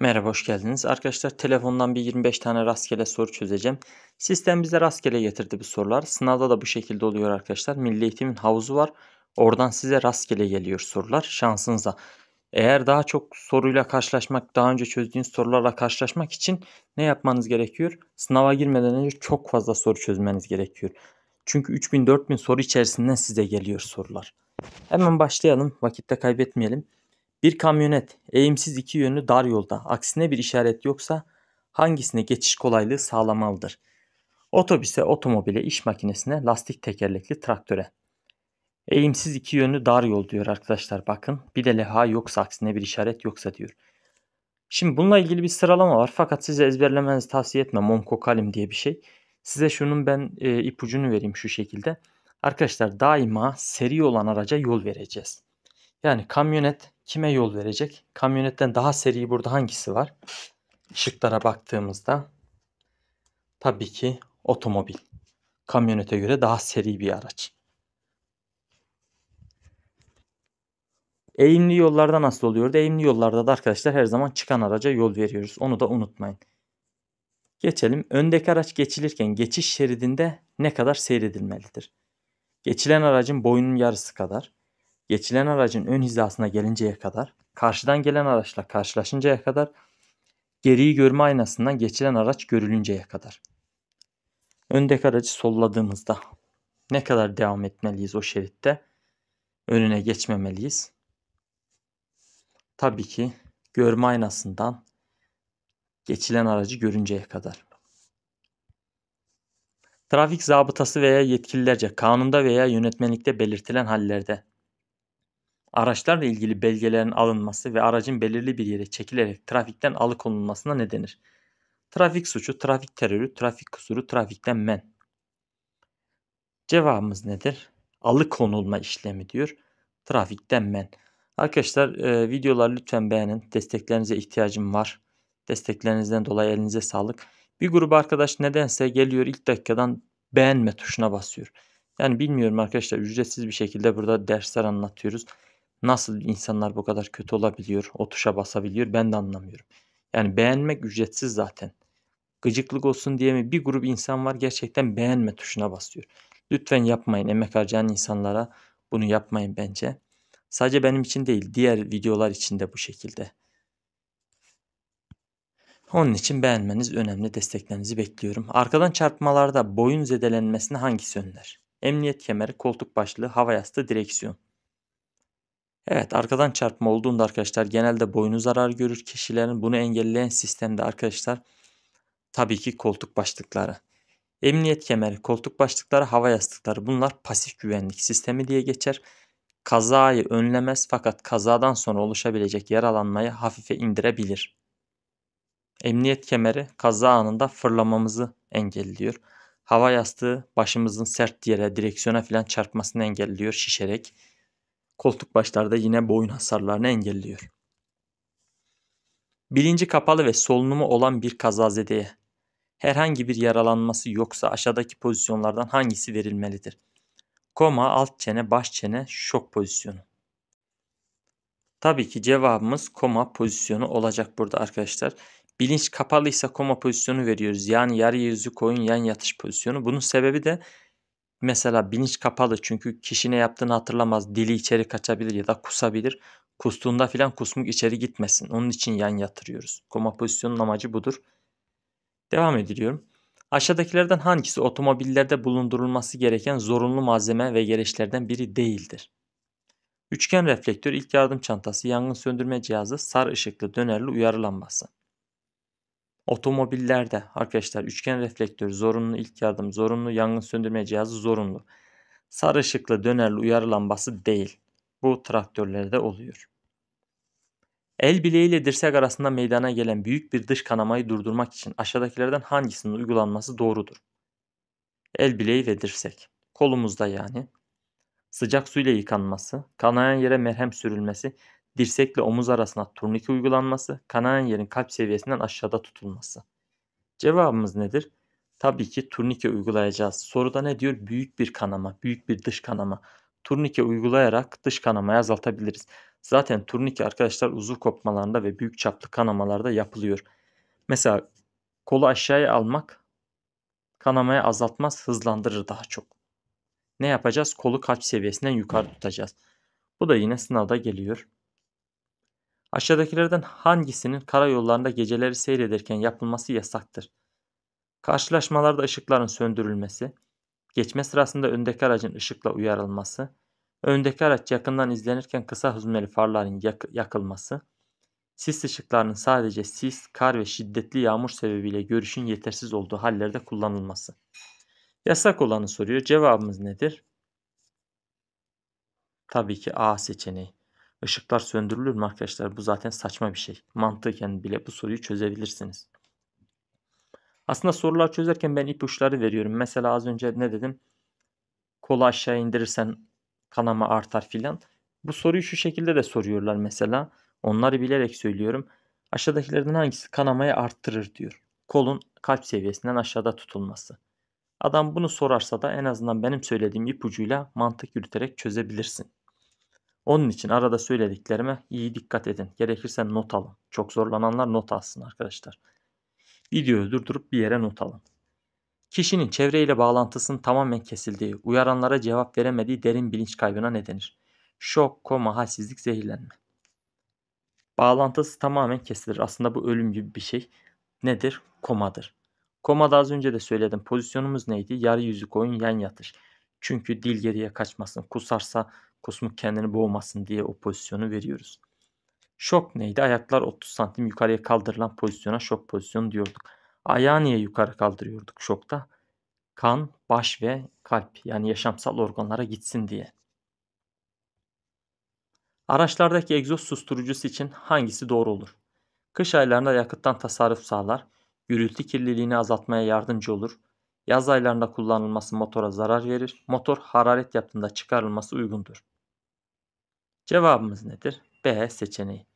Merhaba hoş geldiniz. Arkadaşlar telefondan bir 25 tane rastgele soru çözeceğim. Sistem bize rastgele getirdi bu sorular. Sınavda da bu şekilde oluyor arkadaşlar. Milli Eğitim'in havuzu var. Oradan size rastgele geliyor sorular şansınıza. Eğer daha çok soruyla karşılaşmak, daha önce çözdüğünüz sorularla karşılaşmak için ne yapmanız gerekiyor? Sınava girmeden önce çok fazla soru çözmeniz gerekiyor. Çünkü 3000-4000 soru içerisinden size geliyor sorular. Hemen başlayalım. Vakitte kaybetmeyelim. Bir kamyonet eğimsiz iki yönlü dar yolda aksine bir işaret yoksa hangisine geçiş kolaylığı sağlamalıdır? Otobüse, otomobile, iş makinesine, lastik tekerlekli traktöre. Eğimsiz iki yönlü dar yol diyor arkadaşlar bakın. Bir de leha yoksa aksine bir işaret yoksa diyor. Şimdi bununla ilgili bir sıralama var fakat size ezberlemenizi tavsiye etmem. Momko diye bir şey. Size şunun ben e, ipucunu vereyim şu şekilde. Arkadaşlar daima seri olan araca yol vereceğiz. Yani kamyonet kime yol verecek? Kamyonetten daha seri burada hangisi var? Işıklara baktığımızda tabii ki otomobil. Kamyonete göre daha seri bir araç. Eğimli yollarda nasıl oluyor? Eğimli yollarda da arkadaşlar her zaman çıkan araca yol veriyoruz. Onu da unutmayın. Geçelim. Öndeki araç geçilirken geçiş şeridinde ne kadar seyredilmelidir? Geçilen aracın boyunun yarısı kadar geçilen aracın ön hizasına gelinceye kadar, karşıdan gelen araçla karşılaşıncaya kadar, geriyi görme aynasından geçilen araç görülünceye kadar. Öndeki aracı solladığımızda ne kadar devam etmeliyiz o şeritte? Önüne geçmemeliyiz. Tabii ki görme aynasından geçilen aracı görünceye kadar. Trafik zabıtası veya yetkililerce kanunda veya yönetmenlikte belirtilen hallerde araçlarla ilgili belgelerin alınması ve aracın belirli bir yere çekilerek trafikten alıkonulmasına ne denir? Trafik suçu, trafik terörü, trafik kusuru, trafikten men. Cevabımız nedir? Alıkonulma işlemi diyor. Trafikten men. Arkadaşlar e, videoları lütfen beğenin. Desteklerinize ihtiyacım var. Desteklerinizden dolayı elinize sağlık. Bir grup arkadaş nedense geliyor ilk dakikadan beğenme tuşuna basıyor. Yani bilmiyorum arkadaşlar ücretsiz bir şekilde burada dersler anlatıyoruz. Nasıl insanlar bu kadar kötü olabiliyor, o tuşa basabiliyor ben de anlamıyorum. Yani beğenmek ücretsiz zaten. Gıcıklık olsun diye mi bir grup insan var gerçekten beğenme tuşuna basıyor. Lütfen yapmayın emek harcayan insanlara bunu yapmayın bence. Sadece benim için değil diğer videolar için de bu şekilde. Onun için beğenmeniz önemli desteklerinizi bekliyorum. Arkadan çarpmalarda boyun zedelenmesine hangisi önler? Emniyet kemeri, koltuk başlığı, hava yastığı, direksiyon. Evet arkadan çarpma olduğunda arkadaşlar genelde boynu zarar görür kişilerin. Bunu engelleyen sistemde arkadaşlar tabii ki koltuk başlıkları. Emniyet kemeri, koltuk başlıkları, hava yastıkları bunlar pasif güvenlik sistemi diye geçer. Kazayı önlemez fakat kazadan sonra oluşabilecek yaralanmayı hafife indirebilir. Emniyet kemeri kaza anında fırlamamızı engelliyor. Hava yastığı başımızın sert yere, direksiyona filan çarpmasını engelliyor şişerek koltuk başlarda yine boyun hasarlarını engelliyor. Bilinci kapalı ve solunumu olan bir kazazedeye herhangi bir yaralanması yoksa aşağıdaki pozisyonlardan hangisi verilmelidir? Koma, alt çene, baş çene, şok pozisyonu. Tabii ki cevabımız koma pozisyonu olacak burada arkadaşlar. Bilinç kapalıysa koma pozisyonu veriyoruz. Yani yarı yüzü koyun yan yatış pozisyonu. Bunun sebebi de Mesela bilinç kapalı çünkü kişi ne yaptığını hatırlamaz. Dili içeri kaçabilir ya da kusabilir. Kustuğunda filan kusmuk içeri gitmesin. Onun için yan yatırıyoruz. Koma pozisyonun amacı budur. Devam ediliyorum. Aşağıdakilerden hangisi otomobillerde bulundurulması gereken zorunlu malzeme ve gereçlerden biri değildir? Üçgen reflektör, ilk yardım çantası, yangın söndürme cihazı, sarı ışıklı dönerli uyarı lambası. Otomobillerde arkadaşlar üçgen reflektör zorunlu, ilk yardım zorunlu, yangın söndürme cihazı zorunlu. Sarı ışıklı dönerli uyarı lambası değil. Bu traktörlerde oluyor. El bileğiyle dirsek arasında meydana gelen büyük bir dış kanamayı durdurmak için aşağıdakilerden hangisinin uygulanması doğrudur? El bileği ve dirsek. Kolumuzda yani. Sıcak su ile yıkanması, kanayan yere merhem sürülmesi dirsekle omuz arasına turnike uygulanması, kanayan yerin kalp seviyesinden aşağıda tutulması. Cevabımız nedir? Tabii ki turnike uygulayacağız. Soruda ne diyor? Büyük bir kanama, büyük bir dış kanama. Turnike uygulayarak dış kanamayı azaltabiliriz. Zaten turnike arkadaşlar uzuv kopmalarında ve büyük çaplı kanamalarda yapılıyor. Mesela kolu aşağıya almak kanamayı azaltmaz, hızlandırır daha çok. Ne yapacağız? Kolu kalp seviyesinden yukarı tutacağız. Bu da yine sınavda geliyor. Aşağıdakilerden hangisinin karayollarında geceleri seyrederken yapılması yasaktır? Karşılaşmalarda ışıkların söndürülmesi, geçme sırasında öndeki aracın ışıkla uyarılması, öndeki araç yakından izlenirken kısa hüzmeli farların yak yakılması, sis ışıklarının sadece sis, kar ve şiddetli yağmur sebebiyle görüşün yetersiz olduğu hallerde kullanılması. Yasak olanı soruyor. Cevabımız nedir? Tabii ki A seçeneği. Işıklar söndürülür mü arkadaşlar? Bu zaten saçma bir şey. Mantıken bile bu soruyu çözebilirsiniz. Aslında sorular çözerken ben ipuçları veriyorum. Mesela az önce ne dedim? Kolu aşağı indirirsen kanama artar filan. Bu soruyu şu şekilde de soruyorlar mesela. Onları bilerek söylüyorum. Aşağıdakilerden hangisi kanamayı arttırır diyor. Kolun kalp seviyesinden aşağıda tutulması. Adam bunu sorarsa da en azından benim söylediğim ipucuyla mantık yürüterek çözebilirsin. Onun için arada söylediklerime iyi dikkat edin. Gerekirse not alın. Çok zorlananlar not alsın arkadaşlar. Videoyu durdurup bir yere not alın. Kişinin çevreyle bağlantısının tamamen kesildiği, uyaranlara cevap veremediği derin bilinç kaybına ne denir? Şok, koma, halsizlik, zehirlenme. Bağlantısı tamamen kesilir. Aslında bu ölüm gibi bir şey. Nedir? Komadır. Komada az önce de söyledim. Pozisyonumuz neydi? Yarı yüzük oyun, yan yatış. Çünkü dil geriye kaçmasın. Kusarsa Kusmuk kendini boğmasın diye o pozisyonu veriyoruz. Şok neydi? Ayaklar 30 santim yukarıya kaldırılan pozisyona şok pozisyonu diyorduk. Ayağı niye yukarı kaldırıyorduk şokta? Kan, baş ve kalp yani yaşamsal organlara gitsin diye. Araçlardaki egzoz susturucusu için hangisi doğru olur? Kış aylarında yakıttan tasarruf sağlar, gürültü kirliliğini azaltmaya yardımcı olur, yaz aylarında kullanılması motora zarar verir, motor hararet yaptığında çıkarılması uygundur. Cevabımız nedir? B seçeneği.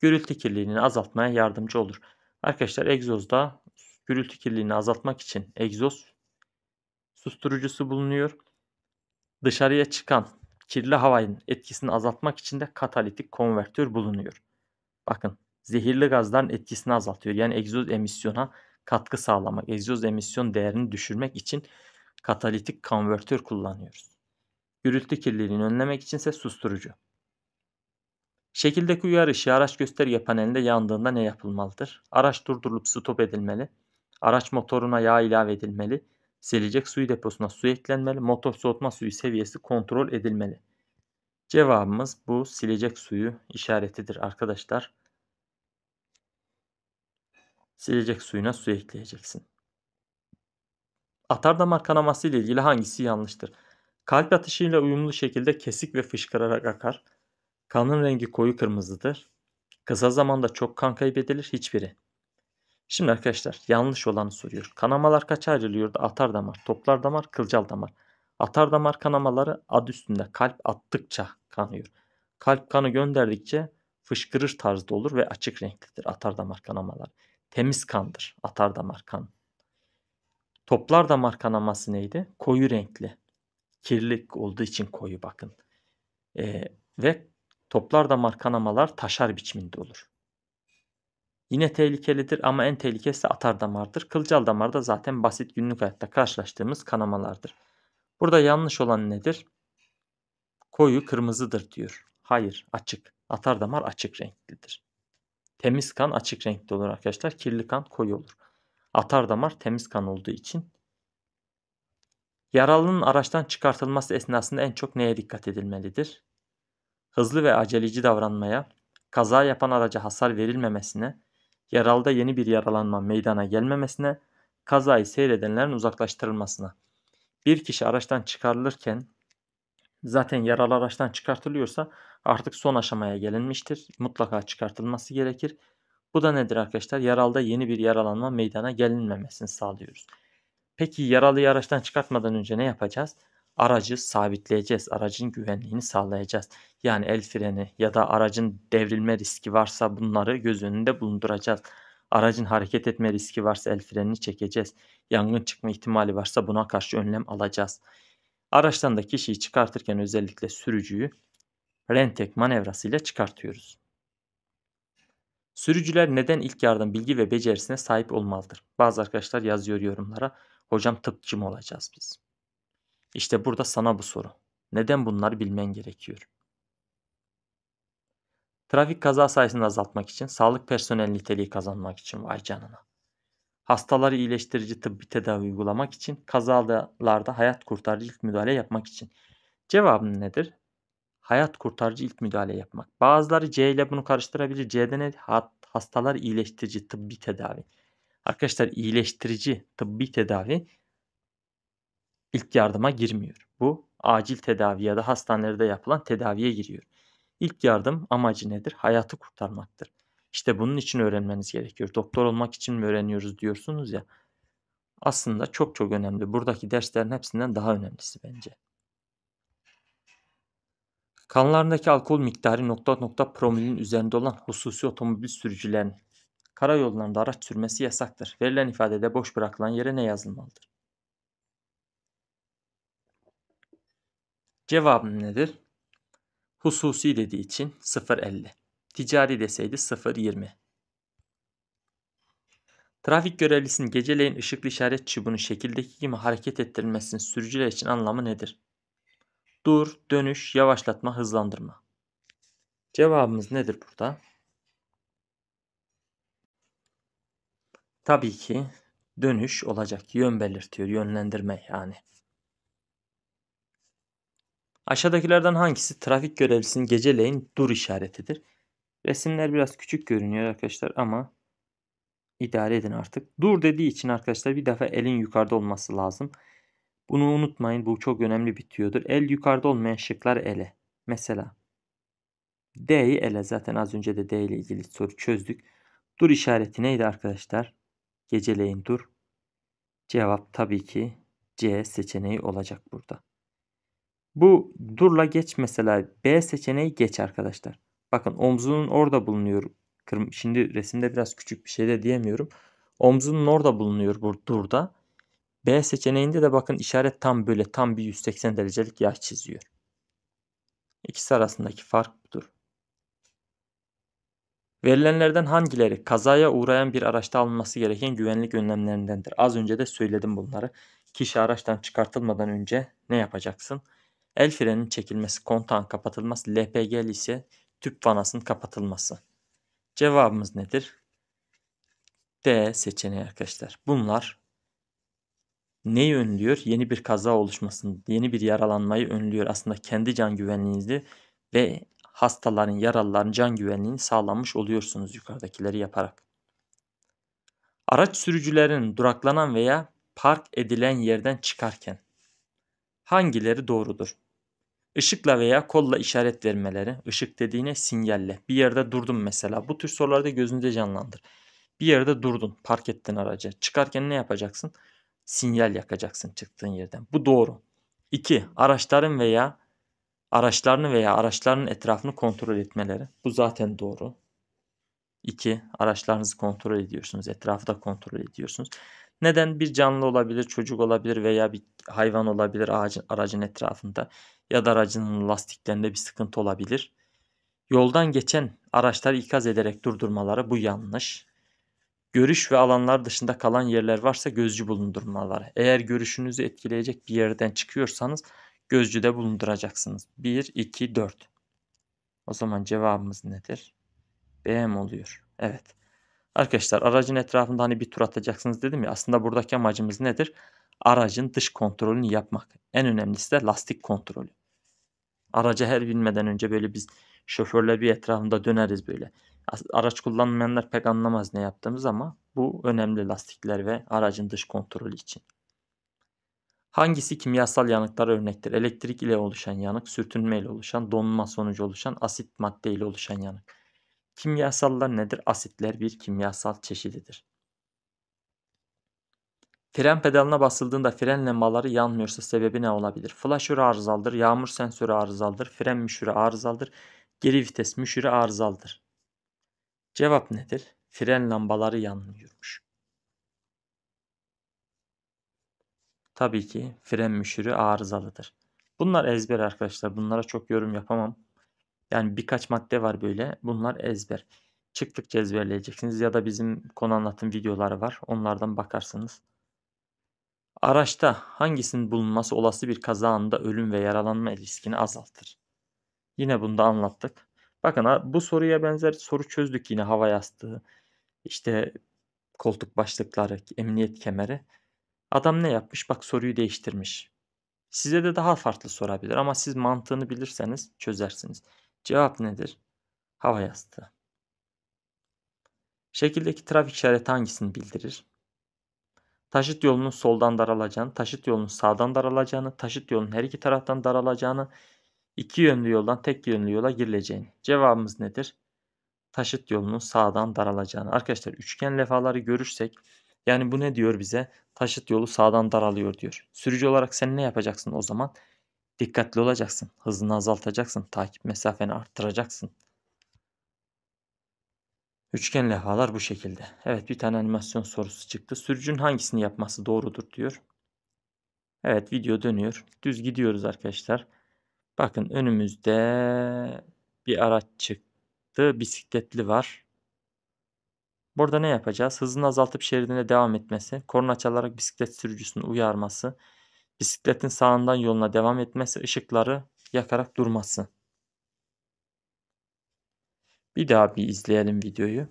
Gürültü kirliliğini azaltmaya yardımcı olur. Arkadaşlar egzozda gürültü kirliliğini azaltmak için egzoz susturucusu bulunuyor. Dışarıya çıkan kirli havanın etkisini azaltmak için de katalitik konvertör bulunuyor. Bakın zehirli gazların etkisini azaltıyor. Yani egzoz emisyona katkı sağlamak, egzoz emisyon değerini düşürmek için katalitik konvertör kullanıyoruz. Gürültü kirliliğini önlemek içinse susturucu. Şekildeki uyarı ışığı araç gösterge panelinde yandığında ne yapılmalıdır? Araç durdurulup stop edilmeli. Araç motoruna yağ ilave edilmeli. Silecek suyu deposuna su eklenmeli. Motor soğutma suyu seviyesi kontrol edilmeli. Cevabımız bu silecek suyu işaretidir arkadaşlar. Silecek suyuna su ekleyeceksin. Atar damar kanaması ile ilgili hangisi yanlıştır? Kalp atışıyla uyumlu şekilde kesik ve fışkırarak akar. Kanın rengi koyu kırmızıdır. Kısa zamanda çok kan kaybedilir hiçbiri. Şimdi arkadaşlar yanlış olanı soruyor. Kanamalar kaç ayrılıyor? Atar damar, toplar damar, kılcal damar. Atar damar kanamaları ad üstünde kalp attıkça kanıyor. Kalp kanı gönderdikçe fışkırır tarzda olur ve açık renklidir atar damar kanamalar. Temiz kandır atar damar kan. Toplar damar kanaması neydi? Koyu renkli. Kirlik olduğu için koyu bakın. Ee, ve Toplar da kanamalar taşar biçiminde olur. Yine tehlikelidir ama en tehlikelisi atar damardır. Kılcal damar da zaten basit günlük hayatta karşılaştığımız kanamalardır. Burada yanlış olan nedir? Koyu kırmızıdır diyor. Hayır açık. Atar damar açık renklidir. Temiz kan açık renkli olur arkadaşlar. Kirli kan koyu olur. Atar damar temiz kan olduğu için. Yaralının araçtan çıkartılması esnasında en çok neye dikkat edilmelidir? hızlı ve aceleci davranmaya, kaza yapan araca hasar verilmemesine, yaralıda yeni bir yaralanma meydana gelmemesine, kazayı seyredenlerin uzaklaştırılmasına. Bir kişi araçtan çıkarılırken zaten yaralı araçtan çıkartılıyorsa artık son aşamaya gelinmiştir. Mutlaka çıkartılması gerekir. Bu da nedir arkadaşlar? Yaralıda yeni bir yaralanma meydana gelinmemesini sağlıyoruz. Peki yaralıyı araçtan çıkartmadan önce ne yapacağız? aracı sabitleyeceğiz. Aracın güvenliğini sağlayacağız. Yani el freni ya da aracın devrilme riski varsa bunları göz önünde bulunduracağız. Aracın hareket etme riski varsa el frenini çekeceğiz. Yangın çıkma ihtimali varsa buna karşı önlem alacağız. Araçtan da kişiyi çıkartırken özellikle sürücüyü rentek manevrası ile çıkartıyoruz. Sürücüler neden ilk yardım bilgi ve becerisine sahip olmalıdır? Bazı arkadaşlar yazıyor yorumlara. Hocam tıpçı mı olacağız biz? İşte burada sana bu soru. Neden bunlar bilmen gerekiyor? Trafik kaza sayısını azaltmak için, sağlık personel niteliği kazanmak için vay canına. Hastaları iyileştirici tıbbi tedavi uygulamak için, kazalarda hayat kurtarıcı ilk müdahale yapmak için. Cevabın nedir? Hayat kurtarıcı ilk müdahale yapmak. Bazıları C ile bunu karıştırabilir. C'de ne? Hastalar iyileştirici tıbbi tedavi. Arkadaşlar iyileştirici tıbbi tedavi ilk yardıma girmiyor. Bu acil tedavi ya da hastanelerde yapılan tedaviye giriyor. İlk yardım amacı nedir? Hayatı kurtarmaktır. İşte bunun için öğrenmeniz gerekiyor. Doktor olmak için mi öğreniyoruz diyorsunuz ya. Aslında çok çok önemli. Buradaki derslerin hepsinden daha önemlisi bence. Kanlarındaki alkol miktarı nokta nokta promilin üzerinde olan hususi otomobil sürücülerin karayollarında araç sürmesi yasaktır. Verilen ifadede boş bırakılan yere ne yazılmalıdır? Cevabım nedir? Hususi dediği için 0.50. Ticari deseydi 0.20. Trafik görevlisinin geceleyin ışıklı işaret çubuğunu şekildeki gibi hareket ettirilmesinin sürücüler için anlamı nedir? Dur, dönüş, yavaşlatma, hızlandırma. Cevabımız nedir burada? Tabii ki dönüş olacak. Yön belirtiyor, yönlendirme yani. Aşağıdakilerden hangisi trafik görevlisinin geceleyin dur işaretidir? Resimler biraz küçük görünüyor arkadaşlar ama idare edin artık. Dur dediği için arkadaşlar bir defa elin yukarıda olması lazım. Bunu unutmayın bu çok önemli bir tüyodur. El yukarıda olmayan şıklar ele. Mesela D'yi ele zaten az önce de D ile ilgili soru çözdük. Dur işareti neydi arkadaşlar? Geceleyin dur. Cevap tabii ki C seçeneği olacak burada. Bu durla geç mesela B seçeneği geç arkadaşlar. Bakın omzunun orada bulunuyor. Şimdi resimde biraz küçük bir şey de diyemiyorum. Omzunun orada bulunuyor bu durda. B seçeneğinde de bakın işaret tam böyle tam bir 180 derecelik yay çiziyor. İkisi arasındaki fark budur. Verilenlerden hangileri kazaya uğrayan bir araçta alınması gereken güvenlik önlemlerindendir? Az önce de söyledim bunları. Kişi araçtan çıkartılmadan önce ne yapacaksın? El frenin çekilmesi, kontağın kapatılması, LPG'li ise tüp vanasının kapatılması. Cevabımız nedir? D seçeneği arkadaşlar. Bunlar neyi önlüyor? Yeni bir kaza oluşmasını, yeni bir yaralanmayı önlüyor. Aslında kendi can güvenliğinizi ve hastaların, yaralıların can güvenliğini sağlanmış oluyorsunuz yukarıdakileri yaparak. Araç sürücülerin duraklanan veya park edilen yerden çıkarken hangileri doğrudur? Işıkla veya kolla işaret vermeleri, ışık dediğine sinyalle. Bir yerde durdun mesela. Bu tür sorularda gözünde canlandır. Bir yerde durdun, park ettin aracı. Çıkarken ne yapacaksın? Sinyal yakacaksın çıktığın yerden. Bu doğru. 2. Araçların veya araçlarını veya araçlarının etrafını kontrol etmeleri. Bu zaten doğru. 2. Araçlarınızı kontrol ediyorsunuz. Etrafı da kontrol ediyorsunuz. Neden? Bir canlı olabilir, çocuk olabilir veya bir hayvan olabilir ağacın, aracın etrafında ya da aracının lastiklerinde bir sıkıntı olabilir. Yoldan geçen araçları ikaz ederek durdurmaları bu yanlış. Görüş ve alanlar dışında kalan yerler varsa gözcü bulundurmaları. Eğer görüşünüzü etkileyecek bir yerden çıkıyorsanız gözcüde bulunduracaksınız. 1, 2, 4. O zaman cevabımız nedir? B mi oluyor? Evet. Arkadaşlar aracın etrafında hani bir tur atacaksınız dedim ya aslında buradaki amacımız nedir? Aracın dış kontrolünü yapmak. En önemlisi de lastik kontrolü. Araca her binmeden önce böyle biz şoförle bir etrafında döneriz böyle. Araç kullanmayanlar pek anlamaz ne yaptığımız ama bu önemli lastikler ve aracın dış kontrolü için. Hangisi kimyasal yanıklar örnektir? Elektrik ile oluşan yanık, sürtünme ile oluşan, donma sonucu oluşan, asit madde ile oluşan yanık. Kimyasallar nedir? Asitler bir kimyasal çeşididir. Fren pedalına basıldığında fren lemmaları yanmıyorsa sebebi ne olabilir? Flaşör arızalıdır, yağmur sensörü arızalıdır, fren müşürü arızalıdır, geri vites müşürü arızalıdır. Cevap nedir? Fren lambaları yanmıyormuş. Tabii ki fren müşürü arızalıdır. Bunlar ezber arkadaşlar. Bunlara çok yorum yapamam. Yani birkaç madde var böyle. Bunlar ezber. Çıktıkça ezberleyeceksiniz ya da bizim konu anlatım videoları var. Onlardan bakarsınız. Araçta hangisinin bulunması olası bir kaza anında ölüm ve yaralanma riskini azaltır? Yine bunu da anlattık. Bakın bu soruya benzer soru çözdük yine hava yastığı. İşte koltuk başlıkları, emniyet kemeri. Adam ne yapmış? Bak soruyu değiştirmiş. Size de daha farklı sorabilir ama siz mantığını bilirseniz çözersiniz. Cevap nedir? Hava yastığı. Şekildeki trafik işareti hangisini bildirir? Taşıt yolunun soldan daralacağını, taşıt yolunun sağdan daralacağını, taşıt yolunun her iki taraftan daralacağını, iki yönlü yoldan tek yönlü yola girileceğini. Cevabımız nedir? Taşıt yolunun sağdan daralacağını. Arkadaşlar üçgen levhaları görürsek yani bu ne diyor bize? Taşıt yolu sağdan daralıyor diyor. Sürücü olarak sen ne yapacaksın o zaman? Dikkatli olacaksın. Hızını azaltacaksın. Takip mesafeni arttıracaksın. Üçgen levhalar bu şekilde. Evet bir tane animasyon sorusu çıktı. Sürücünün hangisini yapması doğrudur diyor. Evet video dönüyor. Düz gidiyoruz arkadaşlar. Bakın önümüzde bir araç çıktı. Bisikletli var. Burada ne yapacağız? Hızını azaltıp şeridine devam etmesi, korna çalarak bisiklet sürücüsünü uyarması, Bisikletin sağından yoluna devam etmesi ışıkları yakarak durması. Bir daha bir izleyelim videoyu.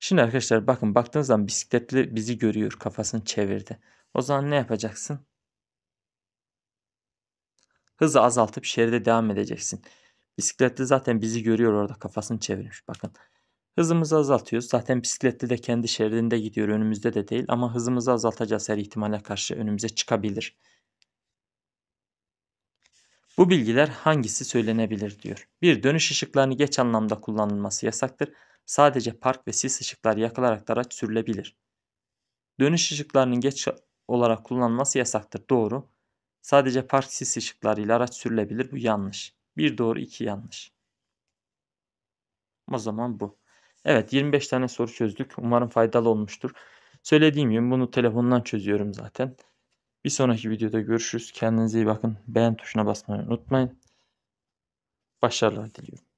Şimdi arkadaşlar bakın baktığınız zaman bisikletli bizi görüyor kafasını çevirdi. O zaman ne yapacaksın? Hızı azaltıp şeride devam edeceksin. Bisikletli zaten bizi görüyor orada kafasını çevirmiş. Bakın Hızımızı azaltıyoruz. Zaten bisikletli de kendi şeridinde gidiyor. Önümüzde de değil ama hızımızı azaltacağız her ihtimale karşı önümüze çıkabilir. Bu bilgiler hangisi söylenebilir diyor. Bir dönüş ışıklarını geç anlamda kullanılması yasaktır. Sadece park ve sis ışıkları yakılarak da araç sürülebilir. Dönüş ışıklarının geç olarak kullanılması yasaktır. Doğru. Sadece park sis ışıklarıyla araç sürülebilir. Bu yanlış. Bir doğru iki yanlış. O zaman bu. Evet 25 tane soru çözdük. Umarım faydalı olmuştur. Söylediğim gibi bunu telefondan çözüyorum zaten. Bir sonraki videoda görüşürüz. Kendinize iyi bakın. Beğen tuşuna basmayı unutmayın. Başarılar diliyorum.